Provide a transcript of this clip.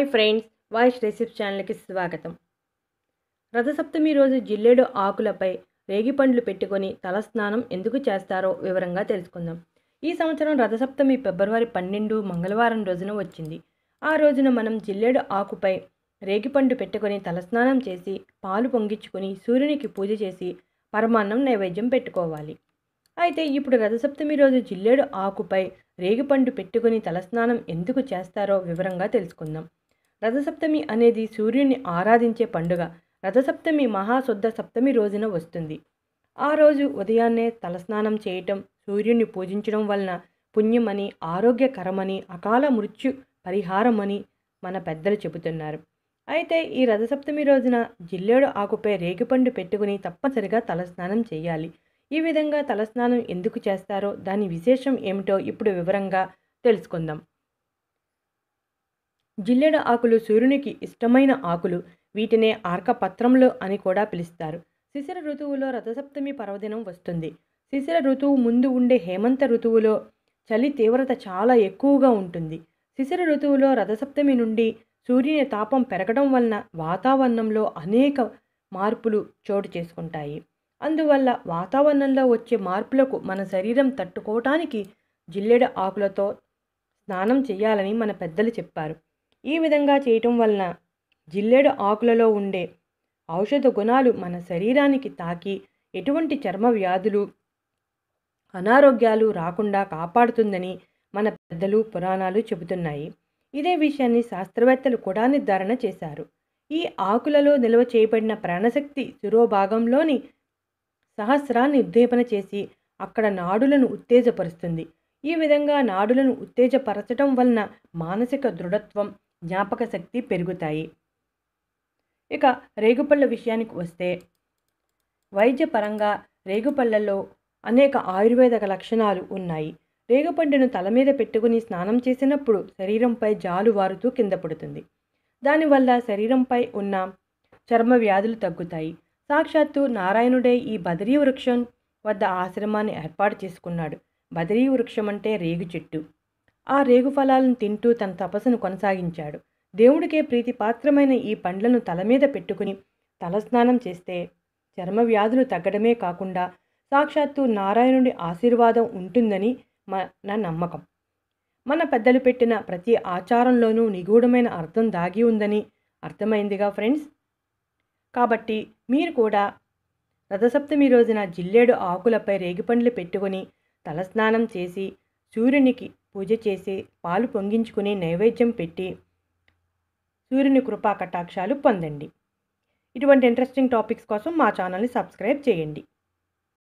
hi friends voice recipes ఛానల్కి స్వాగతం రథసప్తమి రోజు జిల్లేడు ఆకులపై రేగిపండ్లు పెట్టుకొని తలస్నానం ఎందుకు చేస్తారో వివరంగా తెలుసుకుందాం ఈ సంవత్సరం రథసప్తమి ఫిబ్రవరి పన్నెండు మంగళవారం రోజున వచ్చింది ఆ రోజున మనం జిల్లేడు ఆకుపై రేగిపండు పెట్టుకొని తలస్నానం చేసి పాలు పొంగించుకొని సూర్యునికి పూజ చేసి పరమాన్నం నైవేద్యం పెట్టుకోవాలి అయితే ఇప్పుడు రథసప్తమి రోజు జిల్లేడు ఆకుపై రేగిపండు పెట్టుకుని తలస్నానం ఎందుకు చేస్తారో వివరంగా తెలుసుకుందాం రథసప్తమి అనేది సూర్యుని ఆరాధించే పండుగ రథసప్తమి మహాశుద్ధ సప్తమి రోజున వస్తుంది ఆ రోజు ఉదయాన్నే తలస్నానం చేయటం సూర్యుని పూజించడం వలన పుణ్యమని ఆరోగ్యకరమని అకాల మృత్యు పరిహారమని మన పెద్దలు చెబుతున్నారు అయితే ఈ రథసప్తమి రోజున జిల్లేడు ఆకుపై రేగిపండు పెట్టుకుని తప్పనిసరిగా తలస్నానం చేయాలి ఈ విధంగా తలస్నానం ఎందుకు చేస్తారో దాని విశేషం ఏమిటో ఇప్పుడు వివరంగా తెలుసుకుందాం జిల్లెడ ఆకులు సూర్యునికి ఇష్టమైన ఆకులు వీటినే ఆర్కపత్రములు అని కూడా పిలుస్తారు శిశిర ఋతువులో రథసప్తమి పర్వదినం వస్తుంది శిశిర ఋతువు ముందు ఉండే హేమంత ఋతువులో చలి తీవ్రత చాలా ఎక్కువగా ఉంటుంది శిశిర ఋతువులో రథసప్తమి నుండి సూర్యుని తాపం పెరగడం వలన వాతావరణంలో అనేక మార్పులు చోటు చేసుకుంటాయి అందువల్ల వాతావరణంలో వచ్చే మార్పులకు మన శరీరం తట్టుకోవటానికి జిల్లెడ ఆకులతో స్నానం చేయాలని మన పెద్దలు చెప్పారు ఈ విధంగా చేయటం వలన జిల్లేడు ఆకులలో ఉండే ఔషధ గుణాలు మన శరీరానికి తాకి ఎటువంటి చర్మ వ్యాధులు అనారోగ్యాలు రాకుండా కాపాడుతుందని మన పెద్దలు పురాణాలు చెబుతున్నాయి ఇదే విషయాన్ని శాస్త్రవేత్తలు కూడా నిర్ధారణ చేశారు ఈ ఆకులలో నిల్వ చేయబడిన ప్రాణశక్తి శిరోభాగంలోని సహస్రాన్ని ఉద్దీపన చేసి అక్కడ నాడులను ఉత్తేజపరుస్తుంది ఈ విధంగా నాడులను ఉత్తేజపరచడం వలన మానసిక దృఢత్వం జ్ఞాపక శక్తి పెరుగుతాయి ఇక రేగుపళ్ళ విషయానికి వస్తే వైద్యపరంగా రేగుపళ్ళల్లో అనేక ఆయుర్వేదక లక్షణాలు ఉన్నాయి రేగుపండును తల మీద పెట్టుకుని స్నానం చేసినప్పుడు శరీరంపై జాలు వారుతూ కింద పడుతుంది దానివల్ల శరీరంపై ఉన్న చర్మ వ్యాధులు తగ్గుతాయి సాక్షాత్తు నారాయణుడే ఈ బదరీ వృక్షం వద్ద ఆశ్రమాన్ని ఏర్పాటు చేసుకున్నాడు బదరీ వృక్షం అంటే రేగు చెట్టు ఆ రేగు ఫలాలను తింటూ తన తపస్సును కొనసాగించాడు దేవుడికే ప్రీతిపాత్రమైన ఈ పండ్లను తల మీద పెట్టుకుని తలస్నానం చేస్తే చర్మ వ్యాధులు తగ్గడమే కాకుండా సాక్షాత్తు నారాయణుడి ఆశీర్వాదం ఉంటుందని నా నమ్మకం మన పెద్దలు పెట్టిన ప్రతి ఆచారంలోనూ నిగూఢమైన అర్థం దాగి ఉందని అర్థమైందిగా ఫ్రెండ్స్ కాబట్టి మీరు కూడా రథసప్తమి రోజున జిల్లేడు ఆకులపై రేగిపండ్లు పెట్టుకొని తలస్నానం చేసి సూర్యునికి పూజ చేసి పాలు పొంగించుకుని నైవేద్యం పెట్టి సూర్యుని కృపా కటాక్షాలు పొందండి ఇటువంటి ఇంట్రెస్టింగ్ టాపిక్స్ కోసం మా ఛానల్ని సబ్స్క్రైబ్ చేయండి